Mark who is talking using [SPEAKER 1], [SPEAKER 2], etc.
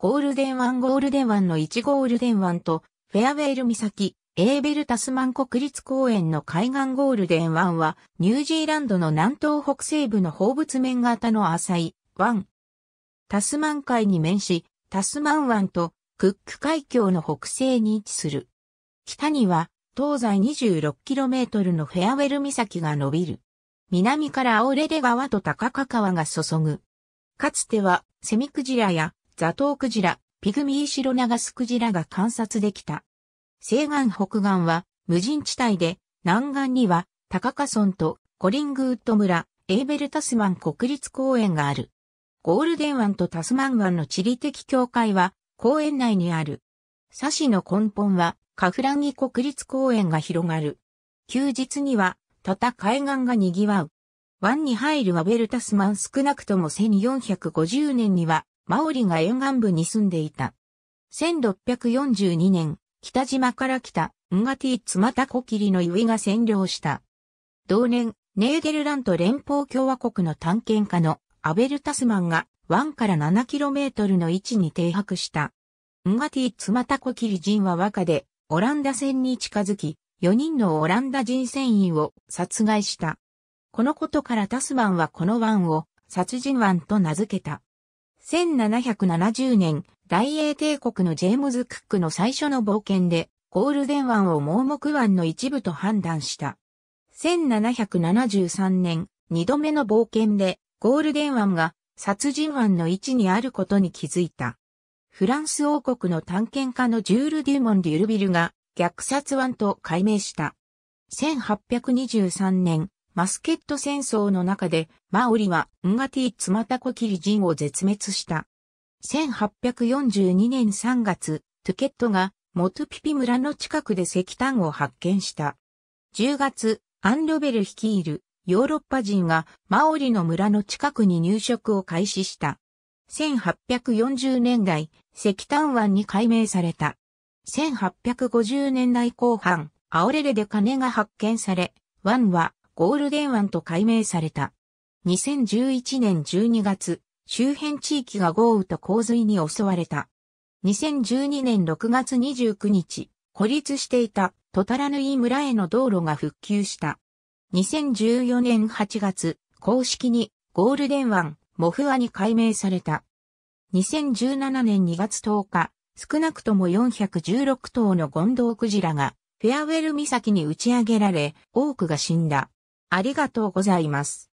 [SPEAKER 1] ゴールデン湾ゴールデン湾の1ゴールデン湾と、フェアウェイル岬、エーベルタスマン国立公園の海岸ゴールデン湾は、ニュージーランドの南東北西部の放物面型の浅い湾。タスマン海に面し、タスマン湾とクック海峡の北西に位置する。北には、東西 26km のフェアウェル岬が伸びる。南からアオレレ川と高カ川が注ぐ。かつては、セミクジラやザトウクジラ、ピグミーシロナガスクジラが観察できた。西岸北岸は無人地帯で、南岸にはタカカ村とコリングウッド村、エーベルタスマン国立公園がある。ゴールデン湾とタスマン湾の地理的境界は公園内にある。サシの根本はカフラギ国立公園が広がる。休日にはタタ海岸が賑わう。湾に入るアベルタスマン少なくとも1450年にはマオリが沿岸部に住んでいた。1642年、北島から来た、ンガティ・ツマタコキリのユイが占領した。同年、ネーデルラント連邦共和国の探検家のアベル・タスマンが、湾から 7km の位置に停泊した。ンガティ・ツマタコキリ人は和歌で、オランダ船に近づき、4人のオランダ人船員を殺害した。このことからタスマンはこの湾を殺人湾と名付けた。1770年、大英帝国のジェームズ・クックの最初の冒険で、ゴールデン湾を盲目湾の一部と判断した。1773年、二度目の冒険で、ゴールデン湾が殺人湾の位置にあることに気づいた。フランス王国の探検家のジュール・デューモン・デュルビルが虐殺湾と解明した。1823年、マスケット戦争の中で、マオリは、ンガティ・ツマタコキリ人を絶滅した。1842年3月、トゥケットが、モトゥピピ村の近くで石炭を発見した。10月、アン・ロベル率いる、ヨーロッパ人が、マオリの村の近くに入植を開始した。1840年代、石炭湾に改名された。1850年代後半、アオレレで金が発見され、湾はゴールデン湾と改名された。2011年12月、周辺地域が豪雨と洪水に襲われた。2012年6月29日、孤立していたトタラヌイ村への道路が復旧した。2014年8月、公式にゴールデン湾、モフアに改名された。2017年2月10日、少なくとも416頭のゴンドウクジラがフェアウェル岬に打ち上げられ、多くが死んだ。ありがとうございます。